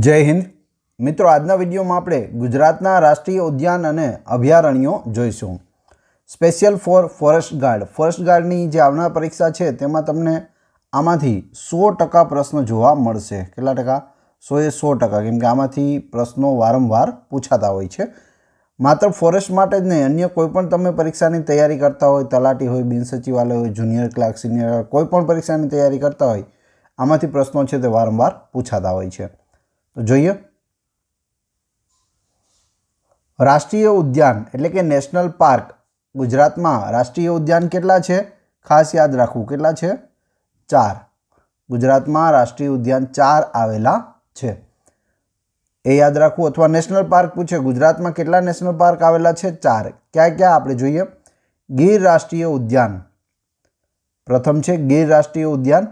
જય હિન્દ મિત્રો આજના વિડીયોમાં આપણે ગુજરાતના રાષ્ટ્રીય ઉદ્યાન અને અભયારણ્યો જોઈશું special for forest guard forest ગાર્ડની જે આવનાર પરીક્ષા છે તેમાં તમને આમાંથી સો ટકા પ્રશ્નો જોવા મળશે કેટલા ટકા સો એ સો ટકા કેમ કે આમાંથી પ્રશ્નો વારંવાર પૂછાતા હોય છે માત્ર ફોરેસ્ટ માટે જ નહીં અન્ય કોઈપણ તમે પરીક્ષાની તૈયારી કરતા હોય તલાટી હોય બિનસચિવાલય હોય જુનિયર ક્લાર્ક સિનિયર કોઈપણ પરીક્ષાની તૈયારી કરતા હોય આમાંથી પ્રશ્નો છે તે વારંવાર પૂછાતા હોય છે તો જોઈએ રાષ્ટ્રીય ઉદ્યાન એટલે કે નેશનલ પાર્ક ગુજરાતમાં રાષ્ટ્રીય ઉદ્યાન કેટલા છે ખાસ યાદ રાખવું કેટલા છે ચાર ગુજરાતમાં રાષ્ટ્રીય ઉદ્યાન ચાર આવેલા છે એ યાદ રાખવું અથવા નેશનલ પાર્ક પૂછે ગુજરાતમાં કેટલા નેશનલ પાર્ક આવેલા છે ચાર ક્યાં ક્યાં આપણે જોઈએ ગીર રાષ્ટ્રીય ઉદ્યાન પ્રથમ છે ગીર રાષ્ટ્રીય ઉદ્યાન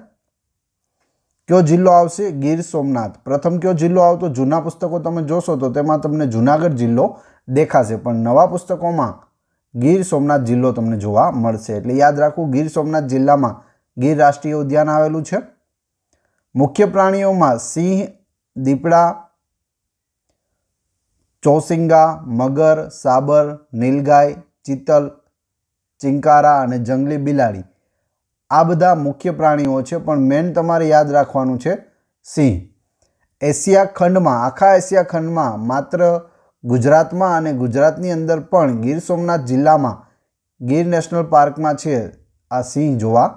કયો જિલ્લો આવશે ગીર સોમનાથ પ્રથમ કયો જિલ્લો આવતો જૂના પુસ્તકો તમે જોશો તો તેમાં તમને જૂનાગઢ જિલ્લો દેખાશે પણ નવા પુસ્તકોમાં ગીર સોમનાથ જિલ્લો તમને જોવા મળશે એટલે યાદ રાખવું ગીર સોમનાથ જિલ્લામાં ગીર રાષ્ટ્રીય ઉદ્યાન આવેલું છે મુખ્ય પ્રાણીઓમાં સિંહ દીપડા ચોસિંગા મગર સાબર નીલગાય ચિતલ ચિંકારા અને જંગલી બિલાડી આ બધા મુખ્ય પ્રાણીઓ છે પણ મેન તમારે યાદ રાખવાનું છે સિંહ એશિયા ખંડમાં આખા એશિયા ખંડમાં માત્ર ગુજરાતમાં અને ગુજરાતની અંદર પણ ગીર સોમનાથ જિલ્લામાં ગીર નેશનલ પાર્કમાં છે આ સિંહ જોવા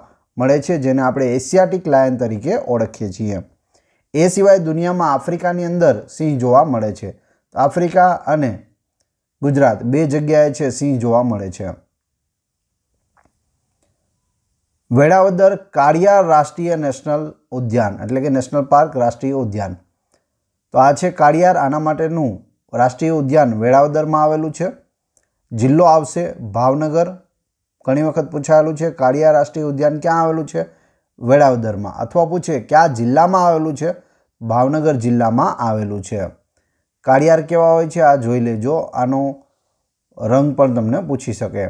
મળે છે જેને આપણે એશિયાટિક લાયન તરીકે ઓળખીએ છીએ એ સિવાય દુનિયામાં આફ્રિકાની અંદર સિંહ જોવા મળે છે આફ્રિકા અને ગુજરાત બે જગ્યાએ છે સિંહ જોવા મળે છે વેળાવદર કાળિયાર રાષ્ટ્રીય નેશનલ ઉદ્યાન એટલે કે નેશનલ પાર્ક રાષ્ટ્રીય ઉદ્યાન તો આ છે કાળિયાર આના માટેનું રાષ્ટ્રીય ઉદ્યાન વેળાવદરમાં આવેલું છે જિલ્લો આવશે ભાવનગર ઘણી વખત પૂછાયેલું છે કાળિયાર રાષ્ટ્રીય ઉદ્યાન ક્યાં આવેલું છે વેળાવદરમાં અથવા પૂછે ક્યાં જિલ્લામાં આવેલું છે ભાવનગર જિલ્લામાં આવેલું છે કાળિયાર કેવા હોય છે આ જોઈ લેજો આનો રંગ પણ તમને પૂછી શકે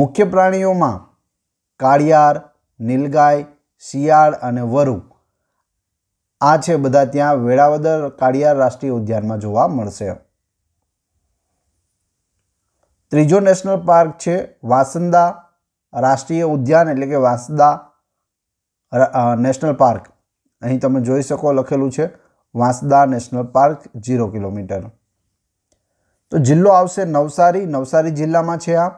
મુખ્ય પ્રાણીઓમાં કાળિયાર નીલગાય શિયાળ અને વરુ આ છે બધા ત્યાં વેળાવદર કાળિયાર રાષ્ટ્રીય ઉદ્યાનમાં જોવા મળશે ત્રીજો નેશનલ પાર્ક છે વાસંદા રાષ્ટ્રીય ઉદ્યાન એટલે કે વાંસદા નેશનલ પાર્ક અહીં તમે જોઈ શકો લખેલું છે Vansda national park zero kilometre તો જિલ્લો આવશે નવસારી નવસારી જિલ્લામાં છે આ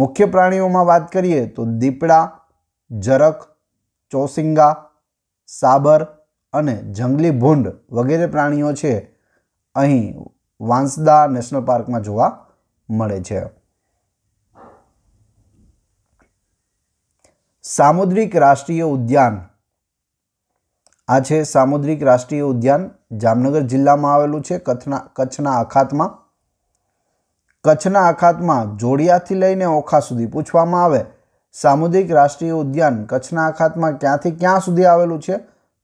મુખ્ય પ્રાણીઓમાં વાત કરીએ તો દીપડા જરક ચોસિંગા સાબર અને જંગલી ભૂંડ વગેરે પ્રાણીઓ છે અહીં વાંસદા નેશનલ પાર્કમાં જોવા મળે છે સામુદ્રિક રાષ્ટ્રીય ઉદ્યાન આ છે સામુદ્રિક રાષ્ટ્રીય ઉદ્યાન જામનગર જિલ્લામાં આવેલું છે કચ્છના કચ્છના અખાતમાં કચ્છના અખાતમાં જોડિયાથી લઈને ઓખા સુધી પૂછવામાં આવે સામુદ્રિક રાષ્ટ્રીય ઉદ્યાન કચ્છના અખાતમાં ક્યાંથી ક્યાં સુધી આવેલું છે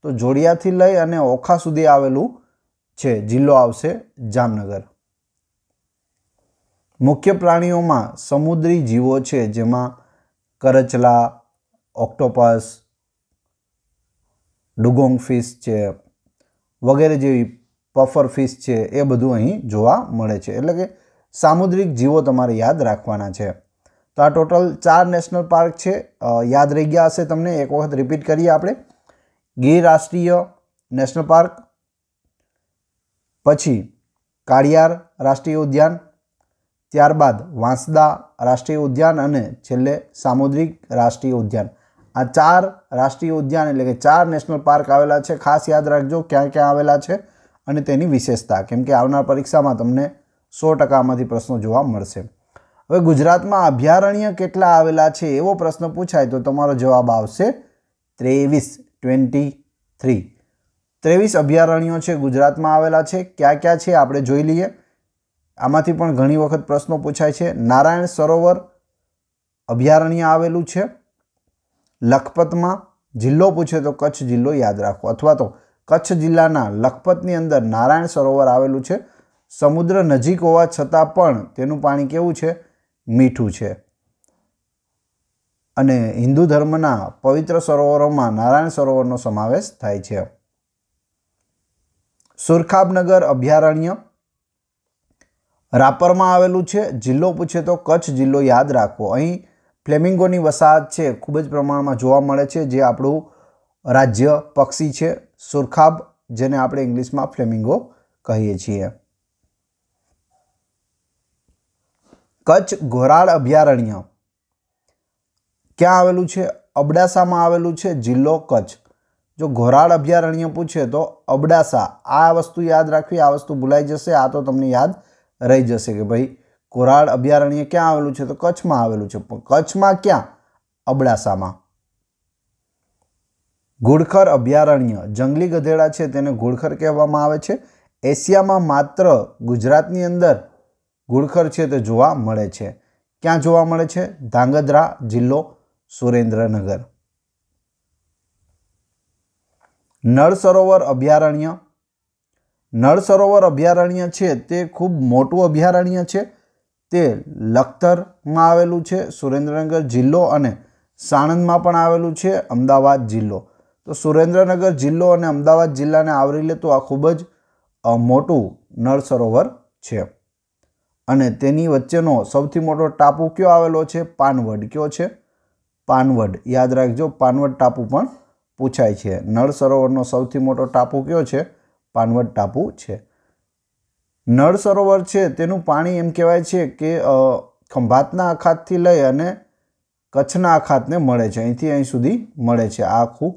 તો જોડિયાથી લઈ અને ઓખા સુધી આવેલું છે જિલ્લો આવશે જામનગર મુખ્ય પ્રાણીઓમાં સમુદ્રી જીવો છે જેમાં કરચલા ઓક્ટોપસ ડુગોંગ ફિશ છે વગેરે જેવી પફર ફિશ છે એ બધું અહીં જોવા મળે છે એટલે કે સામુદ્રિક જીવો તમારે યાદ રાખવાના છે તો આ ટોટલ ચાર નેશનલ પાર્ક છે યાદ રહી ગયા હશે તમને એક વખત રિપીટ કરીએ આપણે ગીર રાષ્ટ્રીય નેશનલ પાર્ક પછી કાળિયાર રાષ્ટ્રીય ઉદ્યાન ત્યારબાદ વાંસદા રાષ્ટ્રીય ઉદ્યાન અને છેલ્લે સામુદ્રિક રાષ્ટ્રીય ઉદ્યાન આ ચાર રાષ્ટ્રીય ઉદ્યાન એટલે કે ચાર નેશનલ પાર્ક આવેલા છે ખાસ યાદ રાખજો ક્યાં ક્યાં આવેલા છે અને તેની વિશેષતા કેમ કે આવનાર પરીક્ષામાં તમને સો ટકામાંથી પ્રશ્નો જોવા મળશે હવે ગુજરાતમાં અભયારણ્ય કેટલા આવેલા છે એવો પ્રશ્ન પૂછાય તો તમારો જવાબ આવશે ત્રેવીસ ટ્વેન્ટી થ્રી ત્રેવીસ અભયારણ્યો છે ગુજરાતમાં આવેલા છે ક્યાં ક્યાં છે આપણે જોઈ લઈએ આમાંથી પણ ઘણી વખત પ્રશ્નો પૂછાય છે નારાયણ સરોવર અભયારણ્ય આવેલું છે લખપતમાં જિલ્લો પૂછે તો કચ્છ જિલ્લો યાદ રાખો અથવા તો કચ્છ જિલ્લાના લખપતની અંદર નારાયણ સરોવર આવેલું છે સમુદ્ર નજીક હોવા છતાં પણ તેનું પાણી કેવું છે મીઠું છે અને હિન્દુ ધર્મના પવિત્ર સરોવરોમાં નારાયણ સરોવરનો સમાવેશ થાય છે સુરખાબનગર અભયારણ્ય રાપરમાં આવેલું છે જિલ્લો પૂછે તો કચ્છ જિલ્લો યાદ રાખવો અહીં ફ્લેમિંગોની વસાહત છે ખૂબ જ પ્રમાણમાં જોવા મળે છે જે આપણું રાજ્ય પક્ષી છે સુરખાબ જેને આપણે ઇંગ્લિશમાં ફ્લેમિંગો કહીએ છીએ કચ્છ ઘોરાળ અભયારણ્ય ક્યાં આવેલું છે અબડાસામાં આવેલું છે જિલ્લો કચ્છ જો ઘોરાળ અભયારણ્ય પૂછે તો અબડાસા આ વસ્તુ યાદ રાખવી આ વસ્તુ ભૂલાઈ જશે આ તો તમને યાદ રહી જશે કે ભાઈ ઘોરાડ અભયારણ્ય ક્યાં આવેલું છે તો કચ્છમાં આવેલું છે પણ કચ્છમાં ક્યાં અબડાસામાં ઘોડખર અભયારણ્ય જંગલી ગધેડા છે તેને ઘોડખર કહેવામાં આવે છે એશિયામાં માત્ર ગુજરાતની અંદર ઘુડખર છે તે જોવા મળે છે ક્યાં જોવા મળે છે ધાંગધ્રા જિલ્લો સુરેન્દ્રનગર નળ સરોવર અભયારણ્ય નળ સરોવર અભયારણ્ય છે તે ખૂબ મોટું અભયારણ્ય છે તે લખતરમાં આવેલું છે સુરેન્દ્રનગર જિલ્લો અને સાણંદમાં પણ આવેલું છે અમદાવાદ જિલ્લો તો સુરેન્દ્રનગર જિલ્લો અને અમદાવાદ જિલ્લાને આવરી લેતું આ ખૂબ જ મોટું નળ સરોવર છે અને તેની વચ્ચેનો સૌથી મોટો ટાપુ કયો આવેલો છે પાનવડ કયો છે પાનવડ યાદ રાખજો પાનવડ ટાપુ પણ પૂછાય છે નળ સરોવરનો સૌથી મોટો ટાપુ કયો છે પાનવડ ટાપુ છે નળ સરોવર છે તેનું પાણી એમ કહેવાય છે કે ખંભાતના અખાતથી લઈ અને કચ્છના અખાતને મળે છે અહીંથી અહીં સુધી મળે છે આ આખું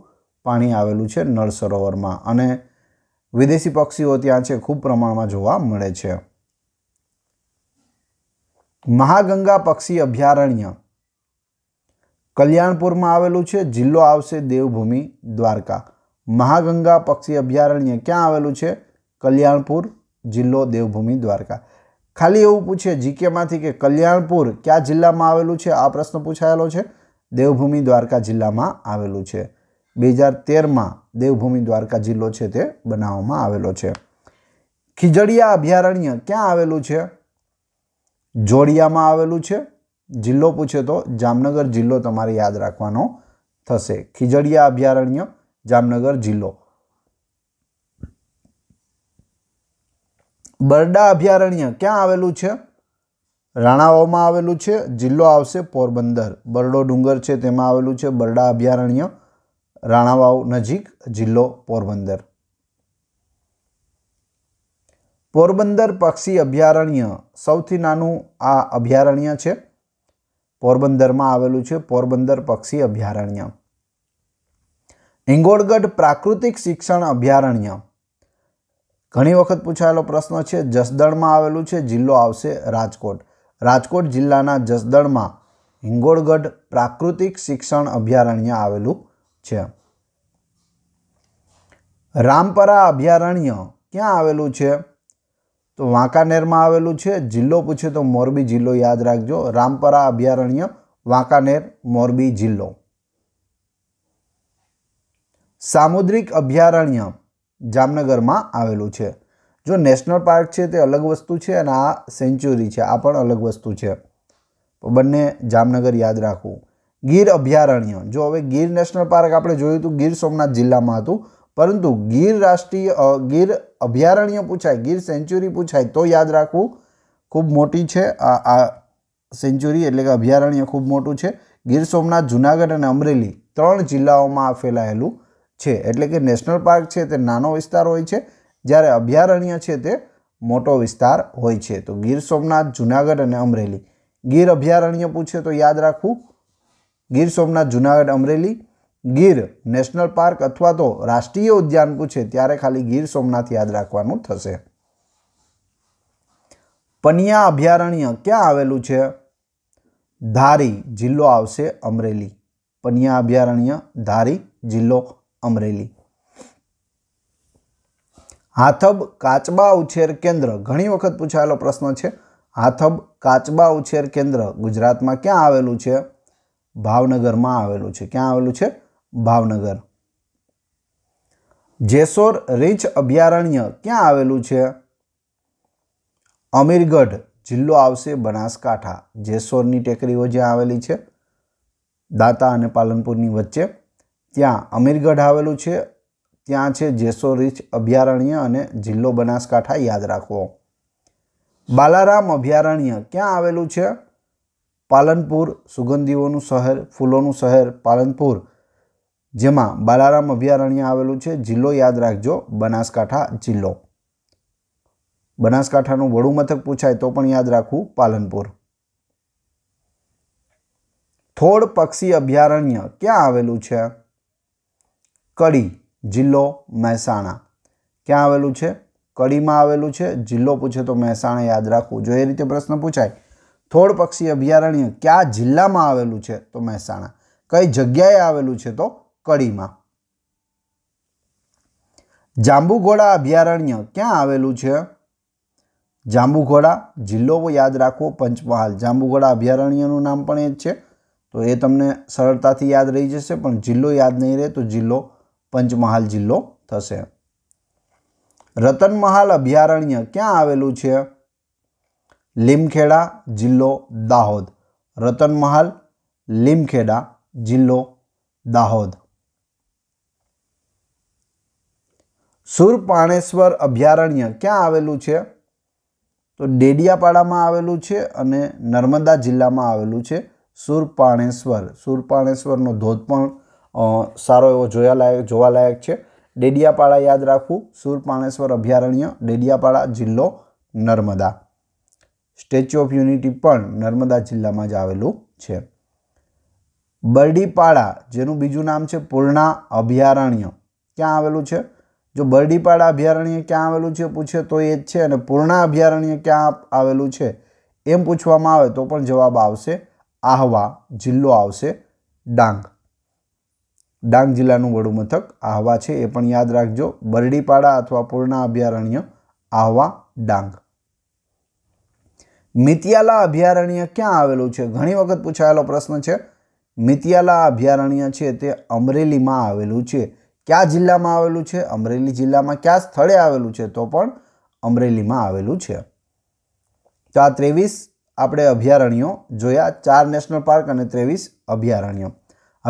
પાણી આવેલું છે નળ સરોવરમાં અને વિદેશી પક્ષીઓ ત્યાં છે ખૂબ પ્રમાણમાં જોવા મળે છે મહાગંગા પક્ષી અભયારણ્ય કલ્યાણપુરમાં આવેલું છે જિલ્લો આવશે દેવભૂમિ દ્વારકા મહાગંગા પક્ષી અભયારણ્ય ક્યાં આવેલું છે કલ્યાણપુર જિલ્લો દેવભૂમિ દ્વારકા ખાલી એવું પૂછે જીકેમાંથી કે કલ્યાણપુર કયા જિલ્લામાં આવેલું છે આ પ્રશ્ન પૂછાયેલો છે દેવભૂમિ દ્વારકા જિલ્લામાં આવેલું છે બે હજાર તેરમાં દેવભૂમિ દ્વારકા જિલ્લો છે તે બનાવવામાં આવેલો છે ખીજડીયા અભયારણ્ય ક્યાં આવેલું છે જોડિયામાં આવેલું છે જિલ્લો પૂછે તો જામનગર જિલ્લો તમારે યાદ રાખવાનો થશે ખીજડીયા અભયારણ્ય જામનગર જિલ્લો બરડા અભયારણ્ય ક્યાં આવેલું છે રાણાઓમાં આવેલું છે જિલ્લો આવશે પોરબંદર બરડો ડુંગર છે તેમાં આવેલું છે બરડા અભયારણ્ય રાણાવાવ નજીક જિલ્લો પોરબંદર પોરબંદર પક્ષી અભયારણ્ય સૌથી નાનું આ અભયારણ્ય છે પોરબંદરમાં આવેલું છે પોરબંદર પક્ષી અભયારણ્ય હિંગોળગઢ પ્રાકૃતિક શિક્ષણ અભયારણ્ય ઘણી વખત પૂછાયેલો પ્રશ્ન છે જસદણમાં આવેલું છે જિલ્લો આવશે રાજકોટ રાજકોટ જિલ્લાના જસદણમાં હિંગોળગઢ પ્રાકૃતિક શિક્ષણ અભયારણ્ય આવેલું છે રામપરા અભયારણ્ય ક્યાં આવેલું છે તો વાંકાનેરમાં આવેલું છે જિલ્લો પૂછે તો મોરબી જિલ્લો યાદ રાખજો રામપરા અભયારણ્ય વાંકાનેર મોરબી જિલ્લો સામુદ્રિક અભયારણ્ય જામનગરમાં આવેલું છે જો નેશનલ પાર્ક છે તે અલગ વસ્તુ છે અને આ સેન્ચ્યુરી છે આ પણ અલગ વસ્તુ છે બંને જામનગર યાદ રાખવું ગીર અભયારણ્ય જો હવે ગીર નેશનલ પાર્ક આપણે જોયું હતું ગીર સોમનાથ જિલ્લામાં હતું પરંતુ ગીર રાષ્ટ્રીય ગીર અભયારણ્ય પૂછાય ગીર સેન્ચુરી પૂછાય તો યાદ રાખવું ખૂબ મોટી છે આ આ સેન્ચુરી એટલે કે અભયારણ્ય ખૂબ મોટું છે ગીર સોમનાથ જુનાગઢ અને અમરેલી ત્રણ જિલ્લાઓમાં આ ફેલાયેલું છે એટલે કે નેશનલ પાર્ક છે તે નાનો વિસ્તાર હોય છે જ્યારે અભયારણ્ય છે તે મોટો વિસ્તાર હોય છે તો ગીર સોમનાથ જુનાગઢ અને અમરેલી ગીર અભયારણ્ય પૂછે તો યાદ રાખવું ગીર સોમનાથ જુનાગઢ અમરેલી ગીર નેશનલ પાર્ક અથવા તો રાષ્ટ્રીય ઉદ્યાન પૂછે ત્યારે ખાલી ગીર સોમનાથ યાદ રાખવાનું થશે પનિયા અભયારણ્ય ક્યાં આવેલું છે ધારી જિલ્લો આવશે અમરેલી પનિયા અભયારણ્ય ધારી જિલ્લો અમરેલી હાથબ કાચબા ઉછેર કેન્દ્ર ઘણી વખત પૂછાયેલો પ્રશ્ન છે હાથબ કાચબા ઉછેર કેન્દ્ર ગુજરાતમાં ક્યાં આવેલું છે ભાવનગરમાં આવેલું છે ક્યાં આવેલું છે ભાવનગર જેસોર રીંછ અભયારણ્ય ક્યાં આવેલું છે અમીરગઢ જિલ્લો આવશે બનાસકાંઠા જેસોરની ટેકરીઓ જ્યાં આવેલી છે દાતા અને પાલનપુરની વચ્ચે ત્યાં અમીરગઢ આવેલું છે ત્યાં છે જેસોર રીંછ અભયારણ્ય અને જિલ્લો બનાસકાંઠા યાદ રાખવો બાલારામ અભયારણ્ય ક્યાં આવેલું છે પાલનપુર સુગંધીઓનું શહેર ફૂલોનું શહેર પાલનપુર જેમાં બાલારામ અભયારણ્ય આવેલું છે જિલ્લો યાદ રાખજો બનાસકાંઠા જિલ્લો બનાસકાંઠાનું વડું મથક પૂછાય તો પણ યાદ રાખવું પાલનપુર થોડ પક્ષી અભયારણ્ય ક્યાં આવેલું છે કડી જિલ્લો મહેસાણા ક્યાં આવેલું છે કડીમાં આવેલું છે જિલ્લો પૂછે તો મહેસાણા યાદ રાખવું જો એ રીતે પ્રશ્ન પૂછાય થોડ પક્ષી અભયારણ્ય કયા જિલ્લામાં આવેલું છે તો મહેસાણા કઈ જગ્યાએ આવેલું છે તો કડીમાં જાંબુઘોડા અભયારણ્ય ક્યાં આવેલું છે જાંબુઘોડા જિલ્લો યાદ રાખવો પંચમહાલ જાંબુઘોડા અભયારણ્યનું નામ પણ એ જ છે તો એ તમને સરળતાથી યાદ રહી જશે પણ જિલ્લો યાદ નહીં રહે તો જિલ્લો પંચમહાલ જિલ્લો થશે રતનમહાલ અભયારણ્ય ક્યાં આવેલું છે લીમખેડા જિલ્લો દાહોદ રતનમહાલ લીમખેડા જિલ્લો દાહોદ સુરપાણેશ્વર અભયારણ્ય ક્યાં આવેલું છે તો ડેડિયાપાડામાં આવેલું છે અને નર્મદા જિલ્લામાં આવેલું છે સુરપાણેશ્વર સુરપાણેશ્વરનો ધોધ પણ સારો એવો જોયાલાયક જોવાલાયક છે ડેડિયાપાડા યાદ રાખવું સુરપાણેશ્વર અભયારણ્ય ડેડિયાપાડા જિલ્લો નર્મદા સ્ટેચ્યુ ઓફ યુનિટી પણ નર્મદા જિલ્લામાં જ આવેલું છે બરડીપાડા જેનું બીજું નામ છે પૂર્ણા અભયારણ્ય ક્યાં આવેલું છે જો બરડીપાડા અભયારણ્ય ક્યાં આવેલું છે પૂછે તો એ જ છે અને પૂર્ણા અભયારણ્ય ક્યાં આવેલું છે એમ પૂછવામાં આવે તો પણ જવાબ આવશે આહવા જિલ્લો આવશે ડાંગ ડાંગ જિલ્લાનું વડું મથક આહવા છે એ પણ યાદ રાખજો બરડીપાડા અથવા પૂર્ણા અભયારણ્ય આહવા ડાંગ મિતિયાલા અભયારણ્ય ક્યાં આવેલું છે ઘણી વખત પૂછાયેલો પ્રશ્ન છે મિતિયાલા અભયારણ્ય છે તે અમરેલીમાં આવેલું છે કયા જિલ્લામાં આવેલું છે અમરેલી જિલ્લામાં કયા સ્થળે આવેલું છે તો પણ અમરેલીમાં આવેલું છે તો આ ત્રેવીસ આપણે અભયારણ્યો જોયા ચાર નેશનલ પાર્ક અને ત્રેવીસ અભયારણ્યો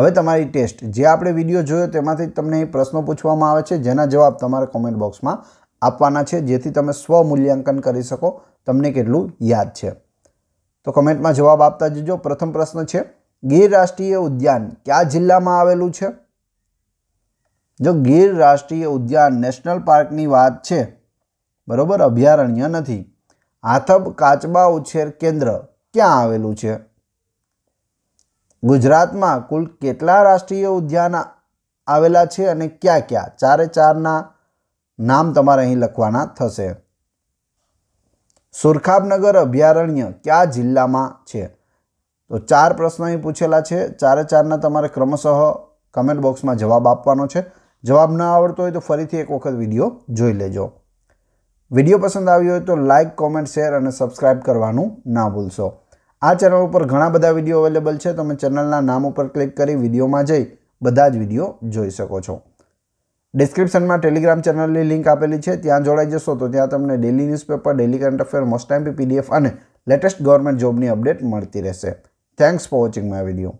હવે તમારી ટેસ્ટ જે આપણે વિડીયો જોયો તેમાંથી તમને એ પ્રશ્નો પૂછવામાં આવે છે જેના જવાબ તમારે કોમેન્ટ બોક્સમાં આપવાના છે જેથી તમે સ્વમૂલ્યાંકન કરી શકો તમને કેટલું યાદ છે તો કોમેન્ટમાં જવાબ આપતા જજો પ્રથમ પ્રશ્ન છે ગીર રાષ્ટ્રીય ઉદ્યાન કયા જિલ્લામાં આવેલું છે જો ગીર રાષ્ટ્રીય ઉદ્યાન નેશનલ પાર્કની વાત છે બરાબર અભયારણ્ય નથી હાથબ કાચબા ઉછેર કેન્દ્ર ક્યાં આવેલું છે ગુજરાતમાં કુલ કેટલા રાષ્ટ્રીય ઉદ્યાન આવેલા છે અને ક્યાં ક્યાં ચારે ચારના નામ તમારે અહીં લખવાના થશે સુરખાબનગર અભયારણ્ય કયા જિલ્લામાં છે તો ચાર પ્રશ્નો અહીં પૂછેલા છે ચારે ચારના તમારે ક્રમશઃ કમેન્ટ બોક્સમાં જવાબ આપવાનો છે જવાબ ન આવડતો હોય તો ફરીથી એક વખત વિડીયો જોઈ લેજો વિડીયો પસંદ આવ્યો હોય તો લાઇક કોમેન્ટ શેર અને સબસ્ક્રાઇબ કરવાનું ના ભૂલશો આ ચેનલ ઉપર ઘણા બધા વિડીયો અવેલેબલ છે તમે ચેનલના નામ ઉપર ક્લિક કરી વિડીયોમાં જઈ બધા જ વિડીયો જોઈ શકો છો ડિસ્ક્રિપ્શનમાં ટેલિગ્રામ ચેનલની લિંક આપેલી છે ત્યાં જોડાઈ જશો તો ત્યાં તમને daily newspaper daily current affair most time PDF અને લેટેસ્ટ ગવર્મેન્ટ જોબની અપડેટ મળતી રહેશે thanks for watching my video